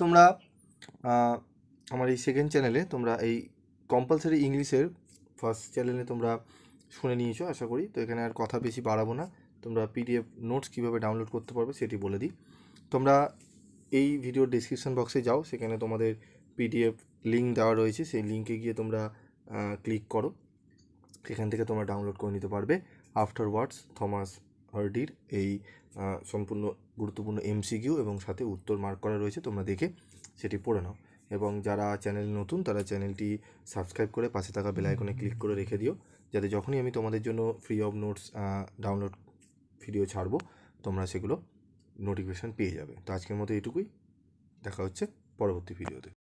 তোমরা আমার এই সেকেন্ড চ্যানেলে তোমরা এই কম্পালসারি ইংলিশের ফার্স্ট চ্যানেলে তোমরা শুনে নিয়েছো আশা করি তো এখানে আর কথা বেশি বাড়াবো না তোমরা পিডিএফ নোটস কীভাবে ডাউনলোড করতে পারবে সেটি বলে দিই তোমরা এই ভিডিওর ডিসক্রিপশান বক্সে যাও সেখানে তোমাদের পিডিএফ লিঙ্ক দেওয়া রয়েছে সেই লিঙ্কে গিয়ে তোমরা ক্লিক করো সেখান থেকে তোমরা ডাউনলোড করে নিতে পারবে আফটার ওয়ার্ডস থমাস ভরটির এই সম্পূর্ণ গুরুত্বপূর্ণ এমসিকিউ এবং সাথে উত্তর মার্ক করা রয়েছে তোমরা দেখে সেটি পড়ে নাও এবং যারা চ্যানেল নতুন তারা চ্যানেলটি সাবস্ক্রাইব করে পাশে থাকা বেলাইকনে ক্লিক করে রেখে দিও যাতে যখনই আমি তোমাদের জন্য free of notes download video ছাড়বো তোমরা সেগুলো নোটিফিকেশান পেয়ে যাবে তো আজকের মতো এটুকুই দেখা হচ্ছে পরবর্তী ভিডিওতে